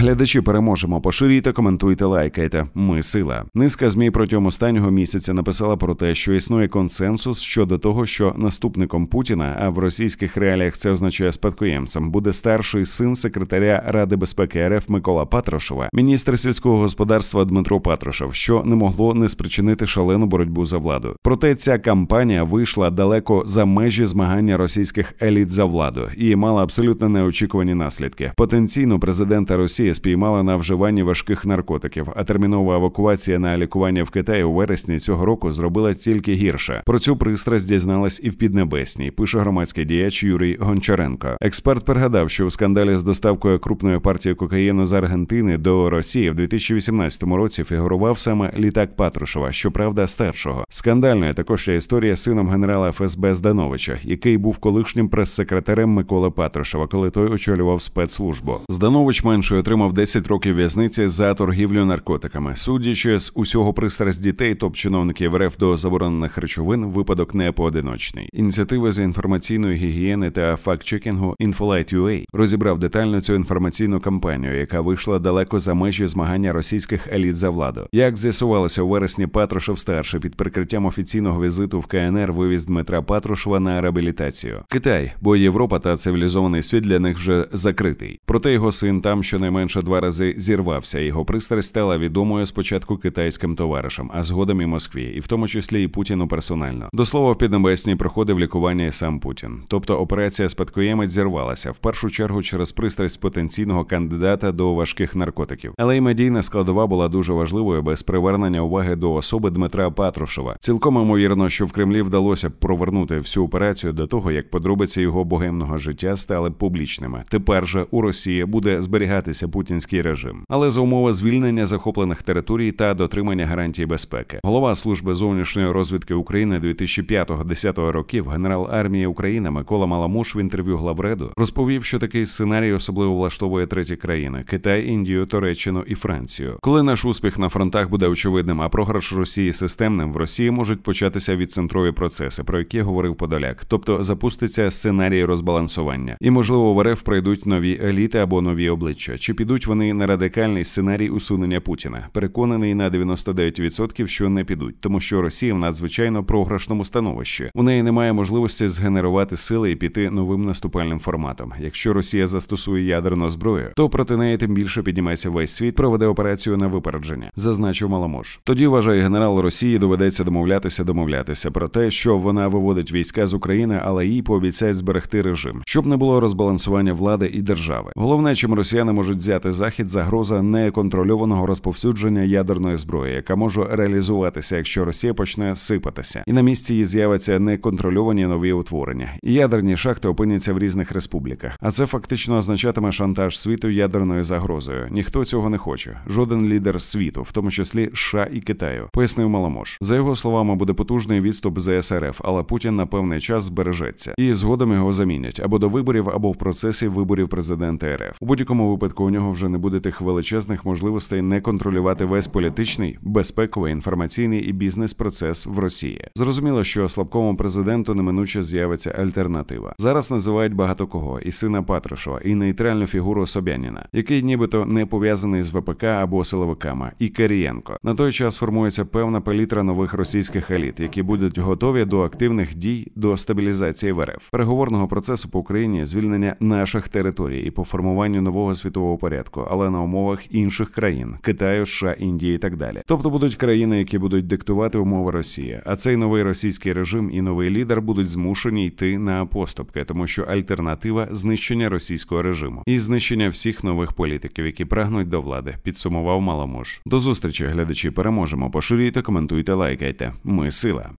Глядачі переможемо. Поширюйте, коментуйте, лайкайте. Ми сила. Низка змі протягом останнього місяця написала про те, що існує консенсус щодо того, що наступником Путіна, а в російських реаліях це означає спадкоємцем, буде старший син секретаря Ради безпеки РФ Микола Патрошова, міністр сільського господарства Дмитро Патрошов, що не могло не спричинити шалену боротьбу за владу. Проте ця кампанія вийшла далеко за межі змагання російських еліт за владу і мала абсолютно неочікувані наслідки. Потенційно президента Росії спіймала на вживанні важких наркотиків, а термінова евакуація на лікування в Китаї у вересні цього року зробила тільки гірше. Про цю пристрасть дізналась і в Піднебесній, пише громадський діяч Юрій Гончаренко. Експерт пригадав, що у скандалі з доставкою крупної партії кокаїну з Аргентини до Росії в 2018 році фігурував саме літак Патрушева, щоправда, старшого. Скандальною також є історія з сином генерала ФСБ Здановича, який був колишнім прес-секретарем Миколи Патрушева, коли той очолював спецслужбу. Зданович менше отримав отримав 10 років в'язниці за торгівлю наркотиками. Судячи з усього пристрасть дітей, топ-чиновників РФ до заборонених речовин, випадок не поодиночний. Ініціатива з інформаційної гігієни та факт-чекінгу Infolight.ua розібрав детально цю інформаційну кампанію, яка вийшла далеко за межі змагання російських еліт за владу. Як з'ясувалося у вересні, Патрушев старший під прикриттям офіційного візиту в КНР вивіз Дмитра Патрушева на реабілітацію. Китай, бо Європа та цивілізований світ для них вже закритий. Проте його син там щонайменше щонайменше два рази зірвався. Його пристрасть стала відомою спочатку китайським товаришам, а згодом і Москві, і в тому числі і Путіну персонально. До слова, в Піднебесній проходив лікування і сам Путін. Тобто операція спадкоємець зірвалася в першу чергу через пристрасть потенційного кандидата до важких наркотиків. Але й медійна складова була дуже важливою без привернення уваги до особи Дмитра Патрушева. Цілком імовірно, що в Кремлі вдалося б провернути всю операцію до того, як подробиці його богемного життя стали публічними. Тепер же у Росії буде зберігатися путінський режим, але за умови звільнення захоплених територій та дотримання гарантій безпеки. Голова служби зовнішньої розвідки України 2005-2010 років, генерал армії України Микола Маламуш в інтерв'ю Главреду розповів, що такий сценарій особливо влаштовує треті країни Китай, Індію, Туреччину і Францію. Коли наш успіх на фронтах буде очевидним, а програш Росії системним в Росії можуть початися від центрові процеси, про які говорив Подоляк, тобто запуститься сценарій розбалансування, і можливо в РФ пройдуть нові еліти або нові обличчя. Чи під підуть вони на радикальний сценарій усунення Путіна. Переконаний на 99%, що не підуть, тому що Росія в надзвичайно програшному становищі. У неї немає можливості згенерувати сили і піти новим наступальним форматом. Якщо Росія застосує ядерну зброю, то проти неї тим більше піднімається весь світ, проведе операцію на випередження. Зазначив маломож. Тоді вважає генерал Росії доведеться домовлятися, домовлятися про те, що вона виводить війська з України, але їй пообіцяють зберегти режим, щоб не було розбалансування влади і держави. Головне, чим росіяни можуть взяти сприяти захід загроза неконтрольованого розповсюдження ядерної зброї, яка може реалізуватися, якщо Росія почне сипатися, і на місці її з'являться неконтрольовані нові утворення. ядерні шахти опиняться в різних республіках. А це фактично означатиме шантаж світу ядерною загрозою. Ніхто цього не хоче. Жоден лідер світу, в тому числі США і Китаю, пояснив маломож. За його словами, буде потужний відступ СРФ, але Путін на певний час збережеться і згодом його замінять або до виборів, або в процесі виборів президента РФ. У будь-якому випадку у нього нього вже не буде тих величезних можливостей не контролювати весь політичний, безпековий, інформаційний і бізнес-процес в Росії. Зрозуміло, що слабкому президенту неминуче з'явиться альтернатива. Зараз називають багато кого і сина Патрушева, і нейтральну фігуру Собяніна, який нібито не пов'язаний з ВПК або силовиками, і Карієнко. На той час формується певна палітра нових російських еліт, які будуть готові до активних дій до стабілізації ВРФ переговорного процесу по Україні звільнення наших територій і по формуванню нового світового порядку порядку, але на умовах інших країн Китаю, США, Індії і так далі. Тобто будуть країни, які будуть диктувати умови Росії. А цей новий російський режим і новий лідер будуть змушені йти на поступки, тому що альтернатива знищення російського режиму і знищення всіх нових політиків, які прагнуть до влади. Підсумував маломуж. До зустрічі, глядачі. Переможемо. Поширюйте, коментуйте, лайкайте. Ми сила.